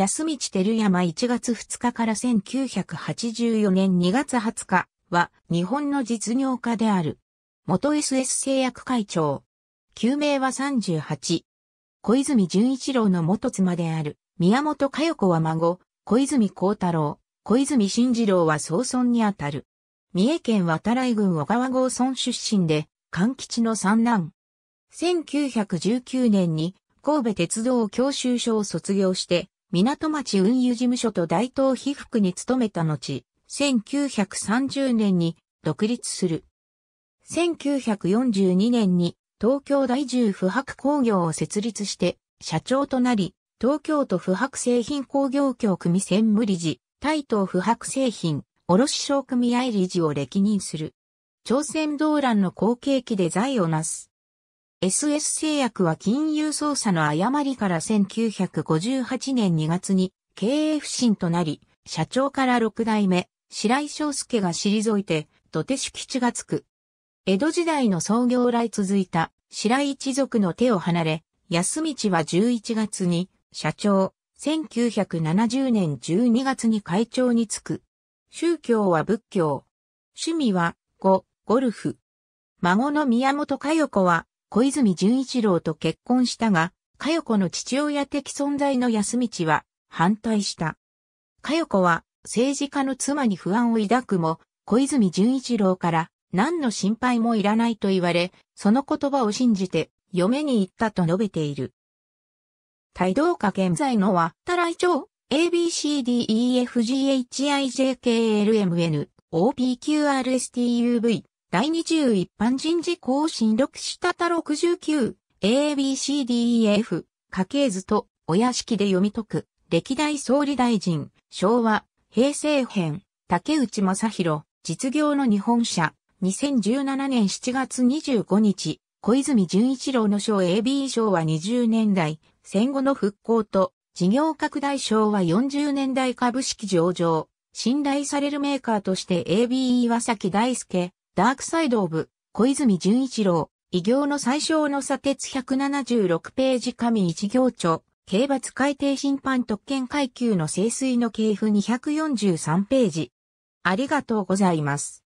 安道照山1月2日から1984年2月20日は日本の実業家である。元 SS 製薬会長。旧名は38。小泉純一郎の元妻である宮本佳代子は孫、小泉幸太郎、小泉慎次郎は総村にあたる。三重県渡来郡小川郷村出身で、勘吉の三男。1919年に神戸鉄道教習所を卒業して、港町運輸事務所と大東被服に勤めた後、1930年に独立する。1942年に東京大重不白工業を設立して社長となり、東京都不白製品工業協組専務理事、大東不白製品卸商組合理事を歴任する。朝鮮動乱の後継期で財をなす。SS 製薬は金融操作の誤りから1958年2月に経営不振となり、社長から6代目、白井章介が退いて、土手敷地がつく。江戸時代の創業来続いた白井一族の手を離れ、安道は11月に社長、1970年12月に会長に就く。宗教は仏教。趣味は、語、ゴルフ。孫の宮本佳代子は、小泉純一郎と結婚したが、かよ子の父親的存在の安道は反対した。かよ子は政治家の妻に不安を抱くも、小泉純一郎から何の心配もいらないと言われ、その言葉を信じて嫁に行ったと述べている。帯同下現在のは、たらい町、ABCDEFGHIJKLMN、OPQRSTUV、第20一般人事更新6したた 69ABCDEF 家系図とお屋敷で読み解く歴代総理大臣昭和平成編竹内正宏実業の日本社2017年7月25日小泉純一郎の賞 AB 賞は20年代戦後の復興と事業拡大賞は40年代株式上場信頼されるメーカーとして a b 岩崎大輔ダークサイド・オブ・小泉純一郎、異行の最小の砂鉄176ページ上一行著、刑罰改定審判特権階級の清水の系譜243ページ。ありがとうございます。